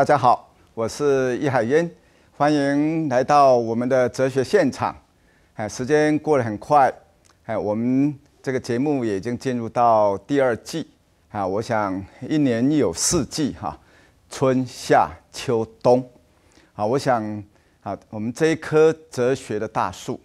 大家好，我是易海燕，欢迎来到我们的哲学现场。哎，时间过得很快，哎，我们这个节目也已经进入到第二季啊。我想一年有四季哈，春夏秋冬。啊，我想啊，我们这一棵哲学的大树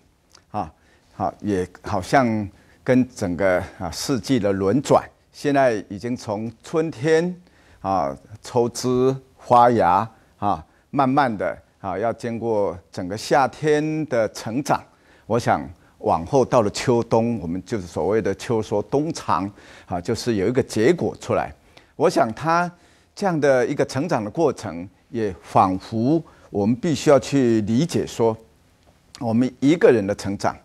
啊，好也好像跟整个啊四季的轮转，现在已经从春天啊抽枝。发芽啊，慢慢的啊，要经过整个夏天的成长。我想往后到了秋冬，我们就是所谓的秋收冬藏，啊，就是有一个结果出来。我想它这样的一个成长的过程，也仿佛我们必须要去理解说，我们一个人的成长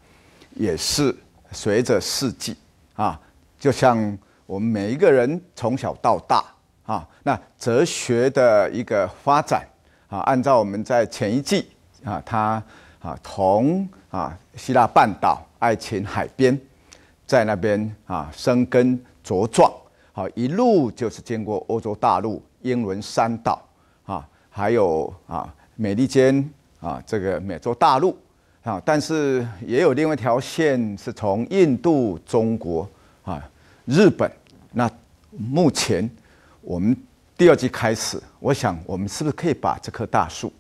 也是随着四季啊，就像我们每一个人从小到大。啊，那哲学的一个发展啊，按照我们在前一季啊，他啊，从啊希腊半岛、爱琴海边，在那边啊生根茁壮，好一路就是经过欧洲大陆、英伦三岛啊，还有啊美利坚啊这个美洲大陆啊，但是也有另外一条线是从印度、中国啊、日本，那目前。我们第二季开始，我想我们是不是可以把这棵大树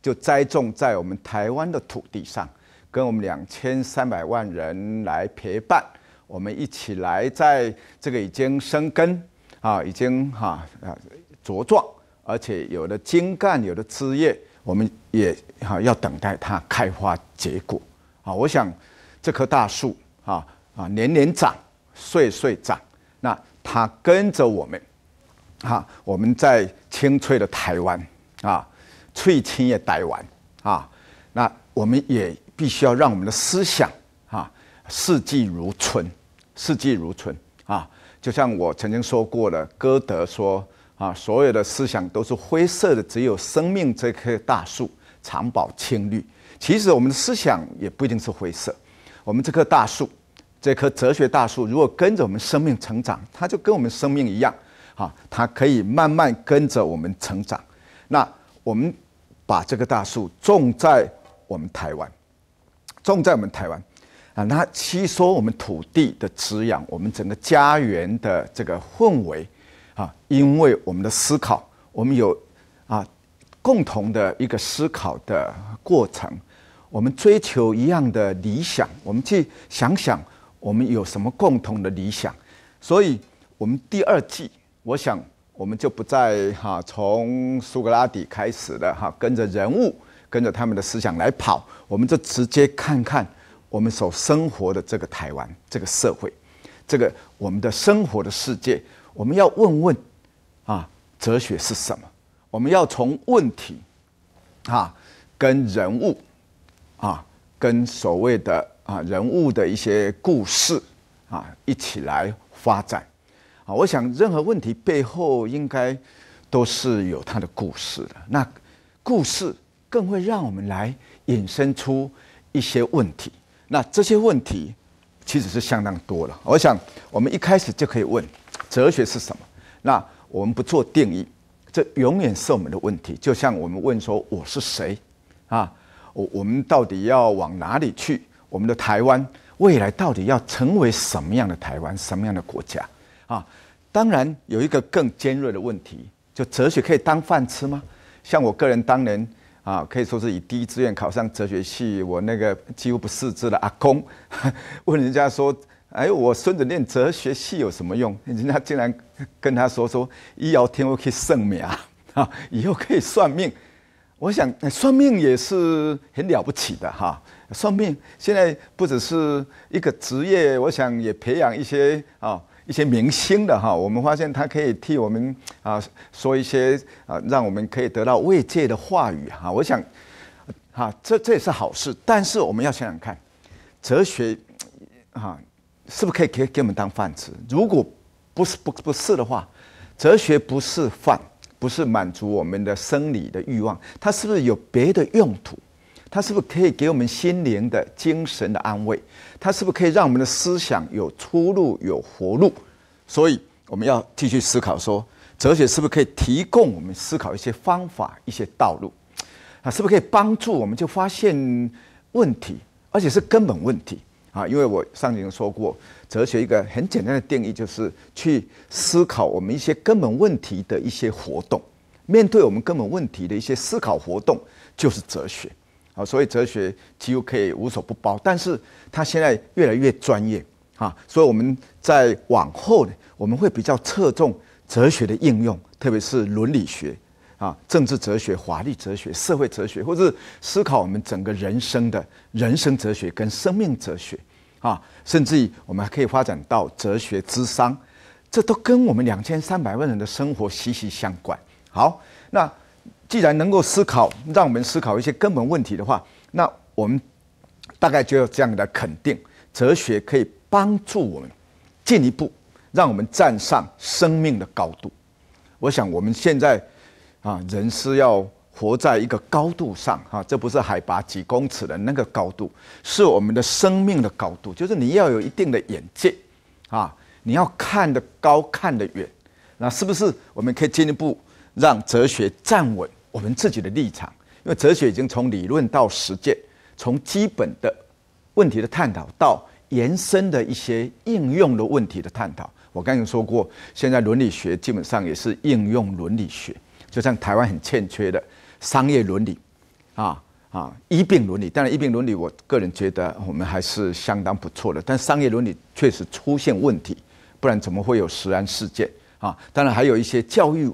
就栽种在我们台湾的土地上，跟我们两千三百万人来陪伴，我们一起来在这个已经生根啊，已经哈啊茁壮，而且有了精干，有了枝叶，我们也哈要等待它开花结果啊。我想这棵大树啊啊年年长，岁岁长，那它跟着我们。哈，我们在青翠的台湾啊，翠青也台湾啊，那我们也必须要让我们的思想啊，四季如春，四季如春啊。就像我曾经说过的，歌德说啊，所有的思想都是灰色的，只有生命这棵大树长保青绿。其实我们的思想也不一定是灰色，我们这棵大树，这棵哲学大树，如果跟着我们生命成长，它就跟我们生命一样。啊，它可以慢慢跟着我们成长。那我们把这个大树种在我们台湾，种在我们台湾啊，它吸收我们土地的滋养，我们整个家园的这个氛围啊，因为我们的思考，我们有啊共同的一个思考的过程，我们追求一样的理想，我们去想想我们有什么共同的理想，所以，我们第二季。我想，我们就不再哈从苏格拉底开始的哈，跟着人物，跟着他们的思想来跑，我们就直接看看我们所生活的这个台湾这个社会，这个我们的生活的世界。我们要问问啊，哲学是什么？我们要从问题啊，跟人物啊，跟所谓的啊人物的一些故事啊一起来发展。我想，任何问题背后应该都是有它的故事的。那故事更会让我们来引申出一些问题。那这些问题其实是相当多了。我想，我们一开始就可以问：哲学是什么？那我们不做定义，这永远是我们的问题。就像我们问说：“我是谁？”啊，我我们到底要往哪里去？我们的台湾未来到底要成为什么样的台湾？什么样的国家？啊？当然有一个更尖锐的问题，就哲学可以当饭吃吗？像我个人当年啊，可以说是以第一志愿考上哲学系，我那个几乎不识字的阿公，问人家说：“哎，我孙子念哲学系有什么用？”人家竟然跟他说：“说一聊天我可以圣命啊，以后可以算命。”我想算命也是很了不起的哈。算命现在不只是一个职业，我想也培养一些啊。一些明星的哈，我们发现他可以替我们啊说一些啊，让我们可以得到慰藉的话语哈。我想，哈，这这也是好事。但是我们要想想看，哲学啊，是不是可以给给我们当饭吃？如果不是不不是的话，哲学不是饭，不是满足我们的生理的欲望，它是不是有别的用途？它是不是可以给我们心灵的精神的安慰？它是不是可以让我们的思想有出路、有活路？所以我们要继续思考：说哲学是不是可以提供我们思考一些方法、一些道路？啊，是不是可以帮助我们就发现问题，而且是根本问题啊？因为我上节已经说过，哲学一个很简单的定义就是去思考我们一些根本问题的一些活动，面对我们根本问题的一些思考活动就是哲学。所以哲学几乎可以无所不包，但是他现在越来越专业啊。所以我们在往后呢，我们会比较侧重哲学的应用，特别是伦理学、啊政治哲学、法律哲学、社会哲学，或者是思考我们整个人生的人生哲学跟生命哲学啊，甚至于我们还可以发展到哲学之商，这都跟我们两千三百万人的生活息息相关。好，那。既然能够思考，让我们思考一些根本问题的话，那我们大概就要这样的肯定：哲学可以帮助我们进一步让我们站上生命的高度。我想我们现在啊，人是要活在一个高度上啊，这不是海拔几公尺的那个高度，是我们的生命的高度，就是你要有一定的眼界啊，你要看得高，看得远。那是不是我们可以进一步让哲学站稳？我们自己的立场，因为哲学已经从理论到实践，从基本的问题的探讨到延伸的一些应用的问题的探讨。我刚刚说过，现在伦理学基本上也是应用伦理学，就像台湾很欠缺的商业伦理，啊啊，医病伦理。当然，医病伦理我个人觉得我们还是相当不错的，但商业伦理确实出现问题，不然怎么会有食安事件啊？当然，还有一些教育。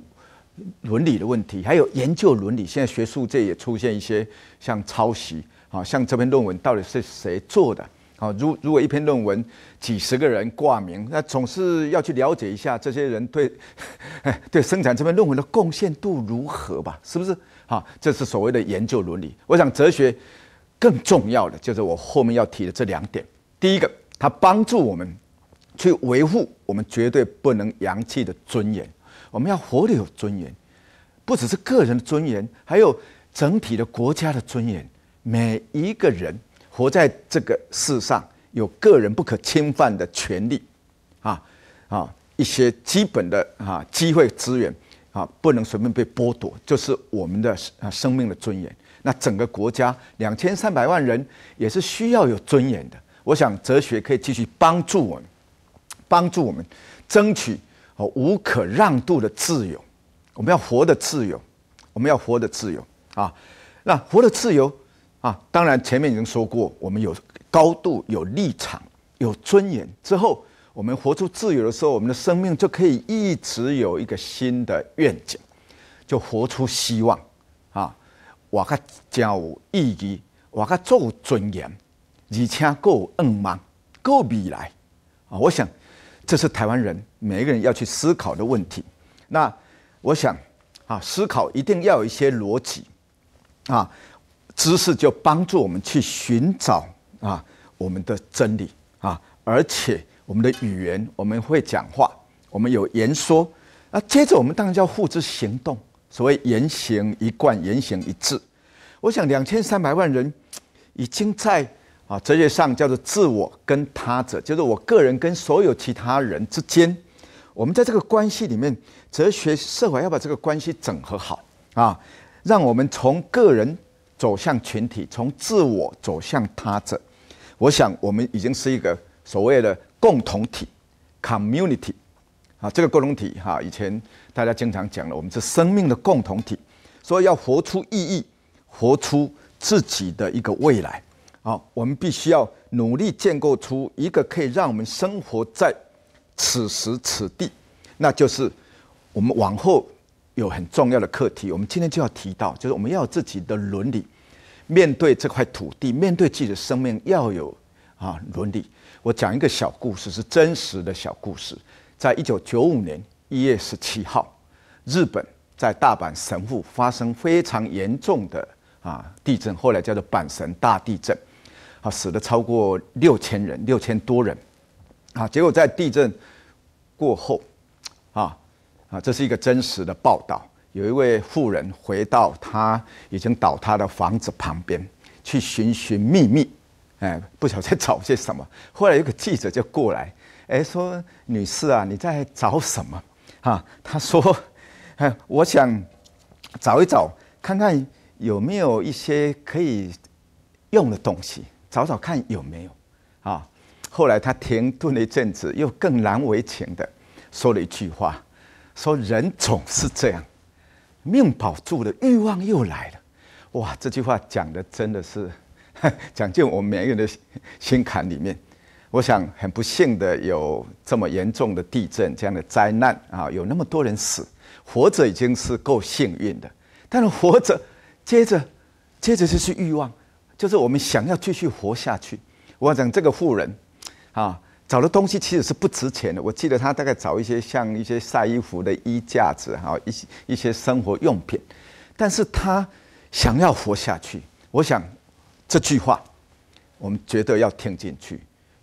伦理的问题，还有研究伦理。现在学术界也出现一些像抄袭，啊，像这篇论文到底是谁做的？啊，如如果一篇论文几十个人挂名，那总是要去了解一下这些人对 对生产这篇论文的贡献度如何吧？是不是？啊，这是所谓的研究伦理。我想哲学更重要的就是我后面要提的这两点。第一个，它帮助我们去维护我们绝对不能扬弃的尊严。我们要活得有尊严，不只是个人的尊严，还有整体的国家的尊严。每一个人活在这个世上，有个人不可侵犯的权利，啊啊，一些基本的啊机会资源啊，不能随便被剥夺，就是我们的啊生命的尊严。那整个国家两千三百万人也是需要有尊严的。我想哲学可以继续帮助我们，帮助我们争取。哦，无可让渡的自由，我们要活的自由，我们要活的自由啊！那活的自由啊，当然前面已经说过，我们有高度、有立场、有尊严。之后，我们活出自由的时候，我们的生命就可以一直有一个新的愿景，就活出希望啊！我较有意义，我较做尊严，而且够硬芒，够未来啊！我想，这是台湾人。每一个人要去思考的问题，那我想啊，思考一定要有一些逻辑啊，知识就帮助我们去寻找啊我们的真理啊，而且我们的语言，我们会讲话，我们有言说啊，接着我们当然要付之行动，所谓言行一贯，言行一致。我想两千三百万人已经在啊哲学上叫做自我跟他者，就是我个人跟所有其他人之间。我们在这个关系里面，哲学、社会要把这个关系整合好啊，让我们从个人走向群体，从自我走向他者。我想，我们已经是一个所谓的共同体 （community） 啊，这个共同体哈，以前大家经常讲了，我们是生命的共同体，所以要活出意义，活出自己的一个未来啊。我们必须要努力建构出一个可以让我们生活在。此时此地，那就是我们往后有很重要的课题。我们今天就要提到，就是我们要有自己的伦理，面对这块土地，面对自己的生命，要有啊伦理。我讲一个小故事，是真实的小故事。在一九九五年一月十七号，日本在大阪神户发生非常严重的啊地震，后来叫做阪神大地震，啊，死了超过六千人，六千多人。啊！结果在地震过后，啊啊，这是一个真实的报道。有一位妇人回到她已经倒塌的房子旁边去寻寻觅觅，哎，不晓得在 找些什么。后来有个记者就过来，哎，说：“女士啊，你在找什么？”哈，她说：“我想找一找，看看有没有一些可以用的东西，找找看有没有。”啊。后来他停顿了一阵子，又更难为情的说了一句话：“说人总是这样，命保住了，欲望又来了。”哇，这句话讲的真的是 讲进我们每一个人的心坎里面。我想很不幸的有这么严重的地震这样的灾难啊，有那么多人死，活着已经是够幸运的。但是活着，接着接着就是欲望，就是我们想要继续活下去。我想这个富人。啊，找的东西其实是不值钱的。我记得他大概找一些像一些晒衣服的衣架子，哈，一些一些生活用品。但是他想要活下去，我想这句话我们绝对要听进去。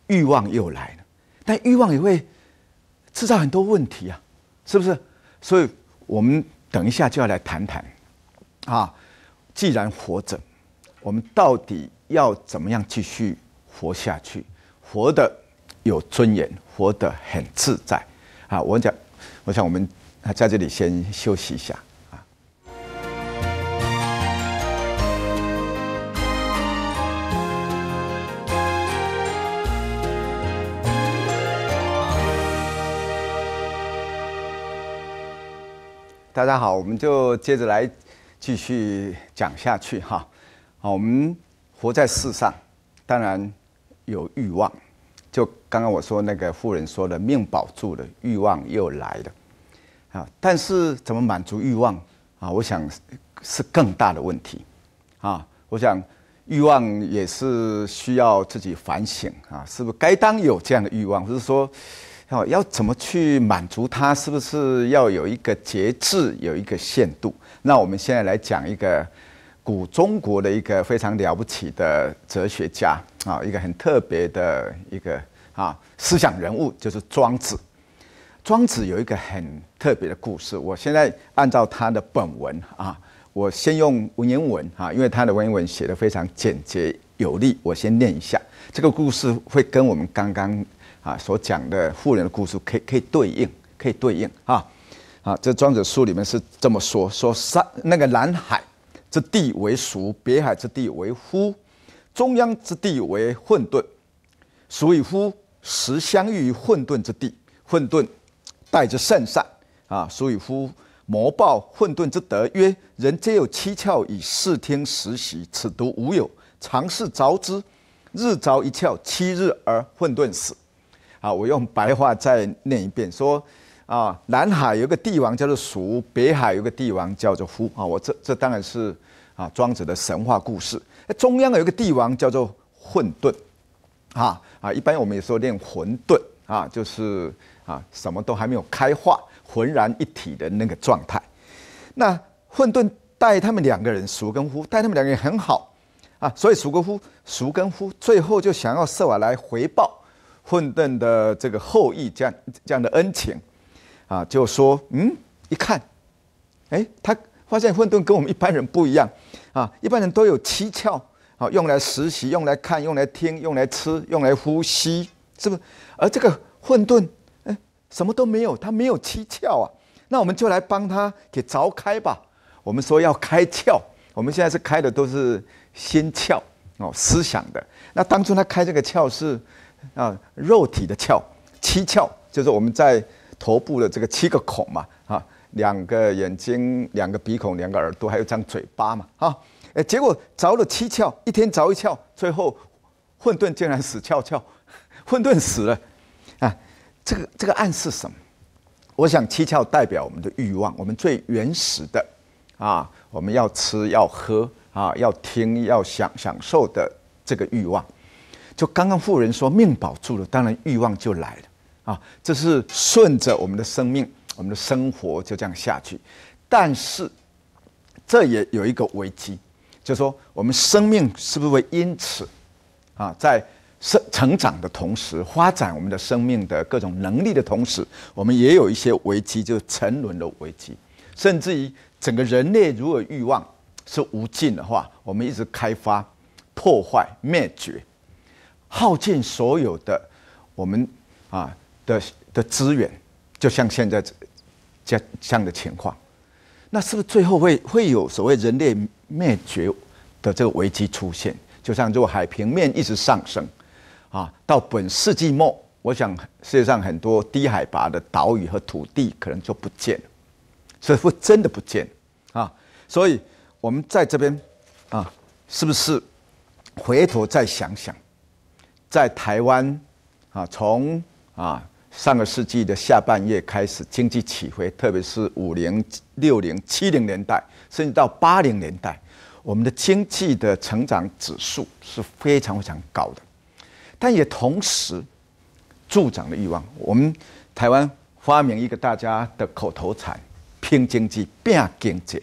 欲望又来了，但欲望也会制造很多问题啊，是不是？所以，我们等一下就要来谈谈。啊，既然活着，我们到底要怎么样继续活下去？活的。有尊严，活得很自在，啊！我讲，我想我们在这里先休息一下啊。大家好，我们就接着来继续讲下去哈。好，我们活在世上，当然有欲望。就刚刚我说那个富人说的命保住了，欲望又来了，啊！但是怎么满足欲望啊？我想是更大的问题，啊！我想欲望也是需要自己反省啊，是不是该当有这样的欲望？是说，哦，要怎么去满足它？是不是要有一个节制，有一个限度？那我们现在来讲一个。古中国的一个非常了不起的哲学家啊，一个很特别的一个啊思想人物，就是庄子。庄子有一个很特别的故事，我现在按照他的本文啊，我先用文言文啊，因为他的文言文写的非常简洁有力，我先念一下这个故事，会跟我们刚刚啊所讲的富人的故事可以可以对应，可以对应啊啊，这庄子书里面是这么说：，说山那个南海。之地为俗，北海之地为夫，中央之地为混沌。所以夫时相遇于混沌之地，混沌带着圣善啊。所以夫魔报混沌之德，曰：人皆有七窍以视听实习，此独无有。尝试凿之，日凿一窍，七日而混沌死。好，我用白话再念一遍说。啊，南海有个帝王叫做蜀，北海有个帝王叫做夫啊。我这这当然是啊庄子的神话故事。中央有一个帝王叫做混沌，啊啊，一般我们也说念混沌啊，就是啊什么都还没有开化，浑然一体的那个状态。那混沌带他们两个人，蜀跟夫带他们两个人很好啊，所以蜀跟夫，蜀跟夫最后就想要设法来回报混沌的这个后裔这样这样的恩情。啊，就说嗯，一看，哎，他发现混沌跟我们一般人不一样啊，一般人都有七窍，啊、用来实习，用来看，用来听，用来吃，用来呼吸，是不是？而这个混沌，哎，什么都没有，它没有七窍啊。那我们就来帮他给凿开吧。我们说要开窍，我们现在是开的都是心窍哦，思想的。那当初他开这个窍是啊，肉体的窍，七窍就是我们在。头部的这个七个孔嘛，啊，两个眼睛，两个鼻孔，两个耳朵，还有张嘴巴嘛，啊，哎，结果凿了七窍，一天凿一窍，最后混沌竟然死翘翘，混沌死了，啊，这个这个暗示什么？我想七窍代表我们的欲望，我们最原始的，啊，我们要吃要喝啊，要听要享享受的这个欲望，就刚刚富人说命保住了，当然欲望就来了。啊，这是顺着我们的生命，我们的生活就这样下去。但是，这也有一个危机，就是说，我们生命是不是会因此啊，在生成长的同时，发展我们的生命的各种能力的同时，我们也有一些危机，就是沉沦的危机。甚至于整个人类，如果欲望是无尽的话，我们一直开发、破坏、灭绝、耗尽所有的我们啊。的的资源，就像现在这这样的情况，那是不是最后会会有所谓人类灭绝的这个危机出现？就像如果海平面一直上升，啊，到本世纪末，我想世界上很多低海拔的岛屿和土地可能就不见了，所以会真的不见啊？所以我们在这边啊，是不是回头再想想，在台湾啊，从啊。上个世纪的下半叶开始，经济起飞，特别是五零、六零、七零年代，甚至到八零年代，我们的经济的成长指数是非常非常高的。但也同时助长了欲望。我们台湾发明一个大家的口头禅：拼经济，拼经济。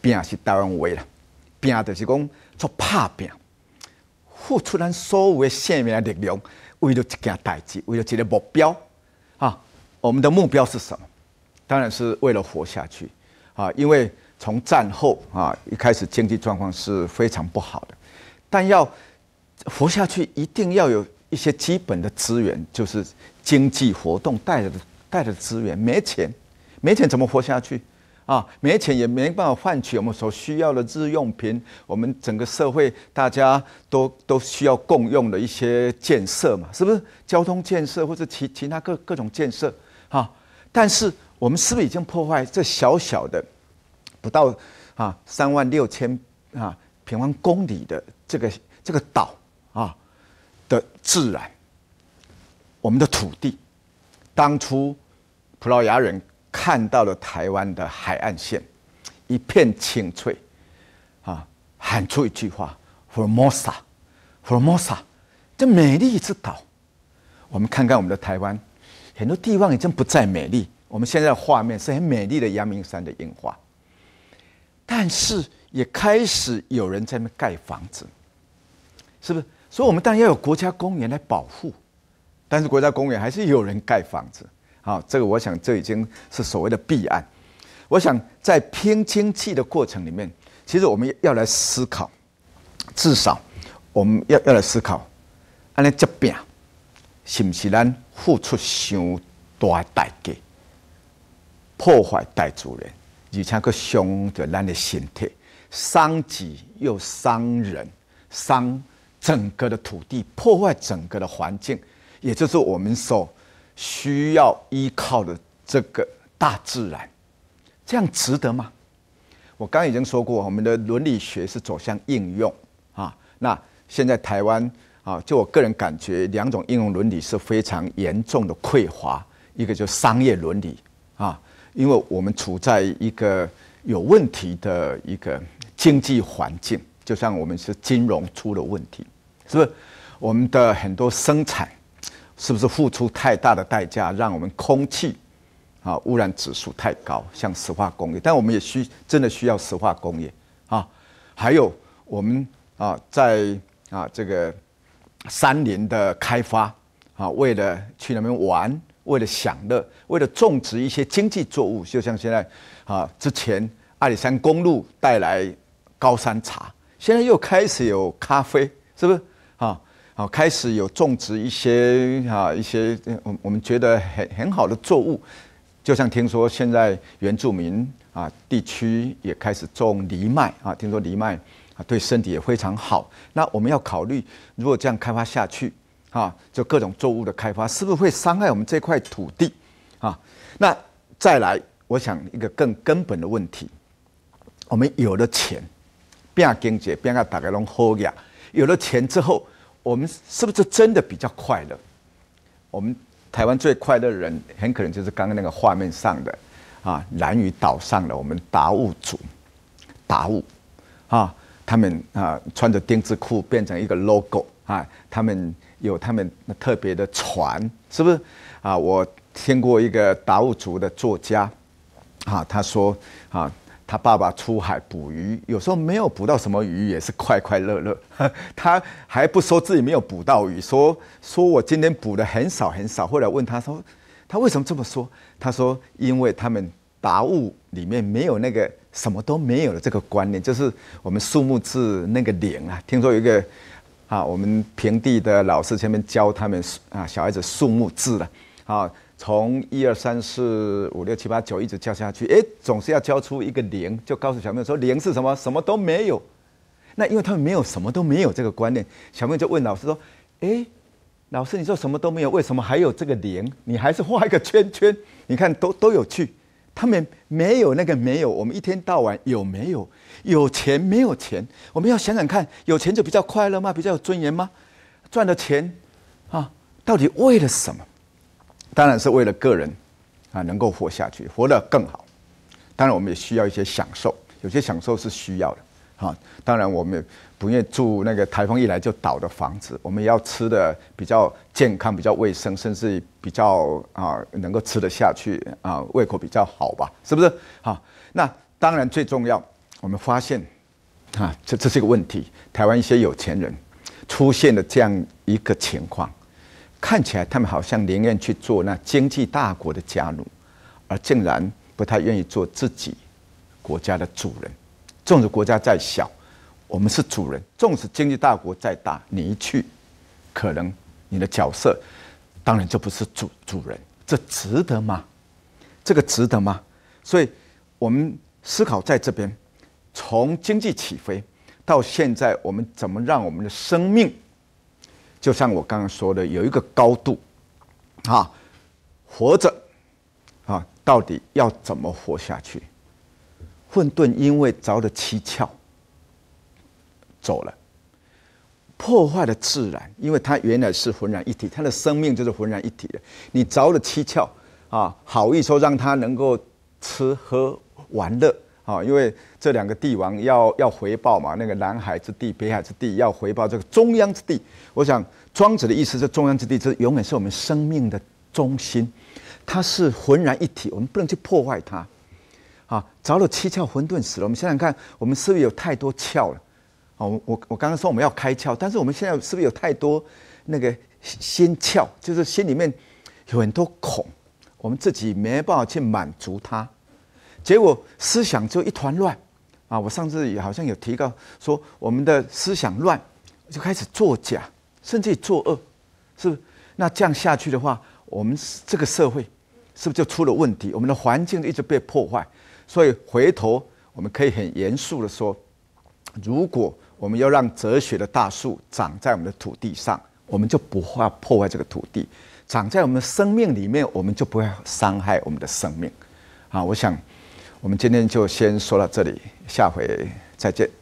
拼是台湾话啦，拼就是讲做拚拼，付出咱所有的生命的力量。为了这件代志，为了这个目标，啊，我们的目标是什么？当然是为了活下去，啊，因为从战后啊一开始经济状况是非常不好的，但要活下去，一定要有一些基本的资源，就是经济活动带来的带来的资源。没钱，没钱怎么活下去？啊，没钱也没办法换取我们所需要的日用品，我们整个社会大家都都需要共用的一些建设嘛，是不是？交通建设或者其其他各各种建设，哈。但是我们是不是已经破坏这小小的不到啊三万六千啊平方公里的这个这个岛啊的自然？我们的土地，当初葡萄牙人。看到了台湾的海岸线，一片青翠，啊，喊出一句话：“Formosa，Formosa，这美丽之岛。”我们看看我们的台湾，很多地方已经不再美丽。我们现在的画面是很美丽的阳明山的樱花，但是也开始有人在那盖房子，是不是？所以，我们当然要有国家公园来保护，但是国家公园还是有人盖房子。好，这个我想这已经是所谓的弊案。我想在拼经济的过程里面，其实我们要来思考，至少我们要要来思考，安尼疾病是不是咱付出伤大代价，破坏大主人，而且佫伤着咱的身体，伤己又伤人，伤整个的土地，破坏整个的环境，也就是我们所。需要依靠的这个大自然，这样值得吗？我刚已经说过，我们的伦理学是走向应用啊。那现在台湾啊，就我个人感觉，两种应用伦理是非常严重的匮乏。一个就商业伦理啊，因为我们处在一个有问题的一个经济环境，就像我们是金融出了问题，是不是？我们的很多生产。是不是付出太大的代价，让我们空气啊污染指数太高？像石化工业，但我们也需真的需要石化工业啊。还有我们啊，在啊这个山林的开发啊，为了去那边玩，为了享乐，为了种植一些经济作物，就像现在啊，之前阿里山公路带来高山茶，现在又开始有咖啡，是不是？好，开始有种植一些啊，一些我我们觉得很很好的作物，就像听说现在原住民啊地区也开始种藜麦啊，听说藜麦啊对身体也非常好。那我们要考虑，如果这样开发下去啊，就各种作物的开发，是不是会伤害我们这块土地啊？那再来，我想一个更根本的问题，我们有了钱，变经济变啊，大家拢好呀。有了钱之后。我们是不是真的比较快乐？我们台湾最快乐的人，很可能就是刚刚那个画面上的啊，蓝屿岛上的我们达悟族达悟啊，他们啊穿着丁字裤变成一个 logo 啊，他们有他们特别的船，是不是啊？我听过一个达悟族的作家啊，他说啊。他爸爸出海捕鱼，有时候没有捕到什么鱼，也是快快乐乐。他还不说自己没有捕到鱼，说说我今天捕的很少很少。后来问他说，他为什么这么说？他说，因为他们达悟里面没有那个什么都没有的这个观念，就是我们数木字那个零啊。听说有一个啊，我们平地的老师前面教他们啊小孩子数木字了啊。从一二三四五六七八九一直叫下去，哎，总是要交出一个零，就告诉小朋友说零是什么？什么都没有。那因为他们没有什么都没有这个观念，小朋友就问老师说：“哎，老师你说什么都没有，为什么还有这个零？你还是画一个圈圈？你看都都有趣。他们没有那个没有，我们一天到晚有没有？有钱没有钱？我们要想想看，有钱就比较快乐吗？比较有尊严吗？赚的钱，啊，到底为了什么？”当然是为了个人，啊，能够活下去，活得更好。当然，我们也需要一些享受，有些享受是需要的。哈，当然我们不愿意住那个台风一来就倒的房子。我们要吃的比较健康、比较卫生，甚至比较啊，能够吃得下去啊，胃口比较好吧？是不是？好，那当然最重要，我们发现，啊，这这是一个问题。台湾一些有钱人出现了这样一个情况。看起来他们好像宁愿去做那经济大国的家奴，而竟然不太愿意做自己国家的主人。纵使国家再小，我们是主人；纵使经济大国再大，你一去，可能你的角色，当然就不是主主人，这值得吗？这个值得吗？所以，我们思考在这边，从经济起飞到现在，我们怎么让我们的生命？就像我刚刚说的，有一个高度，啊，活着，啊，到底要怎么活下去？混沌因为着了七窍，走了，破坏了自然，因为它原来是浑然一体，它的生命就是浑然一体的。你着了七窍，啊，好意说让它能够吃喝玩乐。啊，因为这两个帝王要要回报嘛，那个南海之地、北海之地要回报这个中央之地。我想，庄子的意思是，中央之地这永远是我们生命的中心，它是浑然一体，我们不能去破坏它。啊，着了七窍混沌死了。我们想想看，我们是不是有太多窍了？哦，我我我刚刚说我们要开窍，但是我们现在是不是有太多那个心窍？就是心里面有很多孔，我们自己没办法去满足它。结果思想就一团乱，啊！我上次也好像有提到说，我们的思想乱，就开始作假，甚至作恶，是不是？那这样下去的话，我们这个社会是不是就出了问题？我们的环境一直被破坏，所以回头我们可以很严肃的说，如果我们要让哲学的大树长在我们的土地上，我们就不会破坏这个土地；长在我们生命里面，我们就不会伤害我们的生命。啊，我想。我们今天就先说到这里，下回再见。